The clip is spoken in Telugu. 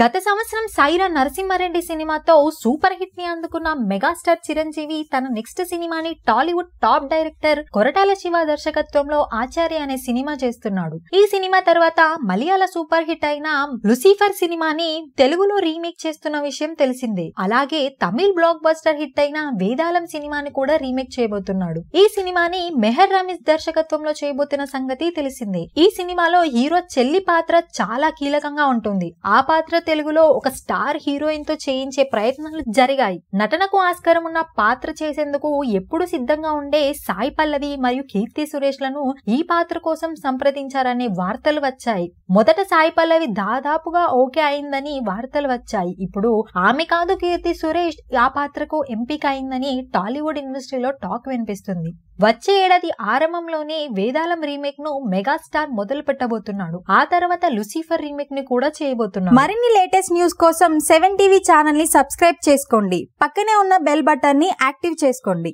గత సంవత్సరం సైరా నరసింహారెడ్డి సినిమాతో సూపర్ హిట్ ని అందుకున్న మెగాస్టార్ చిరంజీవి తన నెక్స్ట్ సినిమాని Tollywood top director Koratala Siva దర్శకత్వంలో ఆచార్య అనే సినిమా చేస్తున్నాడు ఈ సినిమా తర్వాత మలయాళ సూపర్ హిట్ అయిన లూసిఫర్ సినిమాని తెలుగులో రీమేక్ చేస్తున్న విషయం తెలిసిందే అలాగే తమిళ్ బ్లాక్ బస్టర్ హిట్ అయిన వేదాలం సినిమాని కూడా రీమేక్ చేయబోతున్నాడు ఈ సినిమాని మెహర్ రమేష్ దర్శకత్వంలో చేయబోతున్న సంగతి తెలిసిందే ఈ సినిమాలో హీరో చెల్లి పాత్ర చాలా కీలకంగా ఉంటుంది ఆ పాత్ర తెలుగులో ఒక స్టార్ హీరోయిన్ తో చేయించే ప్రయత్నాలు జరిగాయి నటనకు ఆస్కారం ఉన్న పాత్ర చేసేందుకు ఎప్పుడు సిద్ధంగా ఉండే సాయి పల్లవి మరియు కీర్తి సురేష్ లను ఈ పాత్ర కోసం సంప్రదించారనే వార్తలు వచ్చాయి మొదట సాయి పల్లవి దాదాపుగా ఓకే అయిందని వార్తలు వచ్చాయి ఇప్పుడు ఆమె కాదు కీర్తి సురేష్ ఆ పాత్రకు ఎంపిక అయిందని టాలీవుడ్ ఇండస్ట్రీలో టాక్ వినిపిస్తుంది వచ్చే ఏడాది ఆరంభంలోనే వేదాలం రీమేక్ ను మెగాస్టార్ మొదలు పెట్టబోతున్నాడు ఆ తర్వాత లుసిఫర్ రీమేక్ ని కూడా చేయబోతున్నాడు మరిన్ని లేటెస్ట్ న్యూస్ కోసం సెవెన్ టీవీ ఛానల్ని సబ్స్క్రైబ్ చేసుకోండి పక్కనే ఉన్న బెల్ బటన్ని యాక్టివ్ చేసుకోండి